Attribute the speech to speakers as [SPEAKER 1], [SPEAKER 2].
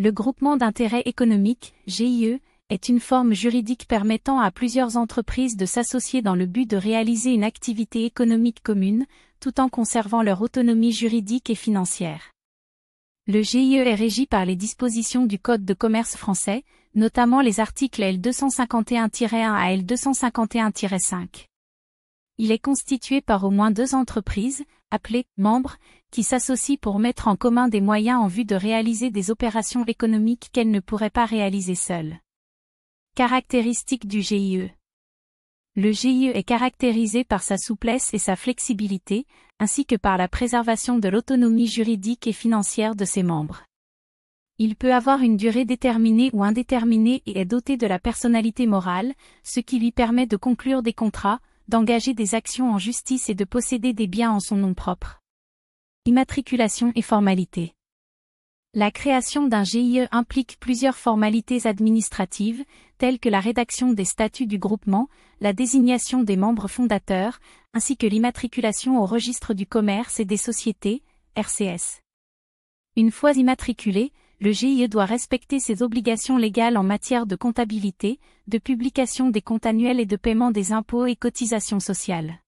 [SPEAKER 1] Le groupement d'intérêt économique, GIE, est une forme juridique permettant à plusieurs entreprises de s'associer dans le but de réaliser une activité économique commune, tout en conservant leur autonomie juridique et financière. Le GIE est régi par les dispositions du Code de commerce français, notamment les articles L251-1 à L251-5. Il est constitué par au moins deux entreprises, appelés membres, qui s'associent pour mettre en commun des moyens en vue de réaliser des opérations économiques qu'elles ne pourraient pas réaliser seules. Caractéristiques du GIE Le GIE est caractérisé par sa souplesse et sa flexibilité, ainsi que par la préservation de l'autonomie juridique et financière de ses membres. Il peut avoir une durée déterminée ou indéterminée et est doté de la personnalité morale, ce qui lui permet de conclure des contrats, d'engager des actions en justice et de posséder des biens en son nom propre. Immatriculation et formalité La création d'un GIE implique plusieurs formalités administratives, telles que la rédaction des statuts du groupement, la désignation des membres fondateurs, ainsi que l'immatriculation au registre du commerce et des sociétés, RCS. Une fois immatriculé, le GIE doit respecter ses obligations légales en matière de comptabilité, de publication des comptes annuels et de paiement des impôts et cotisations sociales.